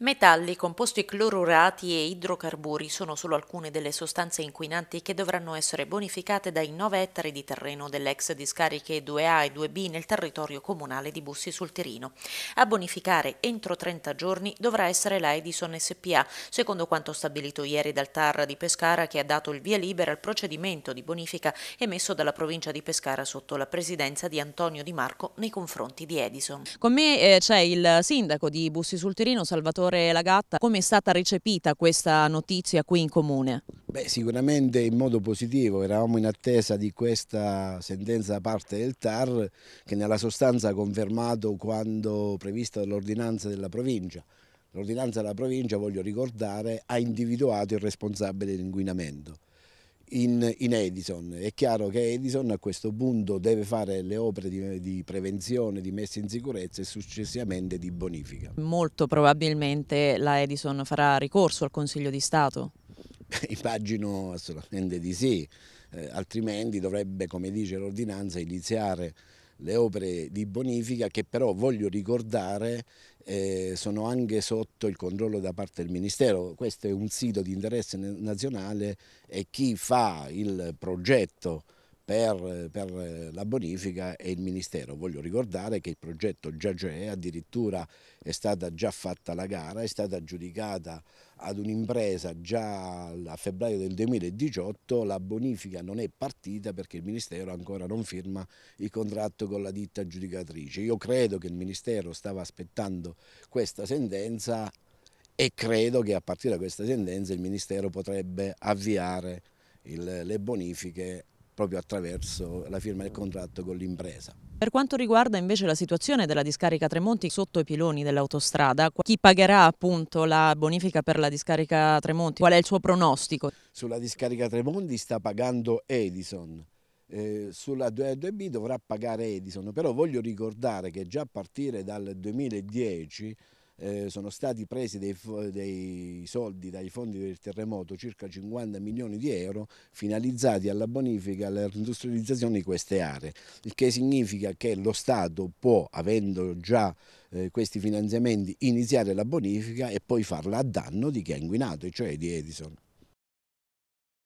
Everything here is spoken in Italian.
Metalli, composti clorurati e idrocarburi sono solo alcune delle sostanze inquinanti che dovranno essere bonificate dai 9 ettari di terreno dell'ex discariche 2A e 2B nel territorio comunale di Bussi sul Tirino. A bonificare entro 30 giorni dovrà essere la Edison SPA, secondo quanto stabilito ieri dal TAR di Pescara che ha dato il via libera al procedimento di bonifica emesso dalla provincia di Pescara sotto la presidenza di Antonio Di Marco nei confronti di Edison. Con me eh, c'è il sindaco di Bussi sul Tirino, Salvatore senatore Lagatta, come è stata recepita questa notizia qui in comune? Beh, sicuramente in modo positivo, eravamo in attesa di questa sentenza da parte del TAR che nella sostanza ha confermato quando prevista dall'ordinanza della provincia. L'ordinanza della provincia, voglio ricordare, ha individuato il responsabile dell'inquinamento in, in, Edison. È chiaro che Edison a questo punto deve fare le opere di, di, prevenzione, di messa in sicurezza e successivamente di bonifica. Molto probabilmente la Edison farà ricorso al Consiglio di Stato? Immagino assolutamente di sì, eh, altrimenti dovrebbe, come dice l'ordinanza, iniziare le opere di bonifica che però voglio ricordare eh, sono anche sotto il controllo da parte del Ministero. Questo è un sito di interesse nazionale e chi fa il progetto per, per, la bonifica e il Ministero. Voglio ricordare che il progetto già c'è, addirittura è stata già fatta la gara, è stata aggiudicata ad un'impresa già a febbraio del 2018, la bonifica non è partita perché il Ministero ancora non firma il contratto con la ditta aggiudicatrice. Io credo che il Ministero stava aspettando questa sentenza e credo che a partire da questa sentenza il Ministero potrebbe avviare il, le bonifiche proprio attraverso la firma del contratto con l'impresa. Per quanto riguarda invece la situazione della discarica Tremonti sotto i piloni dell'autostrada, chi pagherà appunto la bonifica per la discarica Tremonti? Qual è il suo pronostico? Sulla discarica Tremonti sta pagando Edison, eh, sulla 2A2B dovrà pagare Edison, però voglio ricordare che già a partire dal 2010 eh, sono stati presi dei, dei, soldi dai fondi del terremoto, circa 50 milioni di euro, finalizzati alla bonifica e alla industrializzazione di queste aree, il che significa che lo Stato può, avendo già eh, questi finanziamenti, iniziare la bonifica e poi farla a danno di chi ha inquinato, cioè di Edison.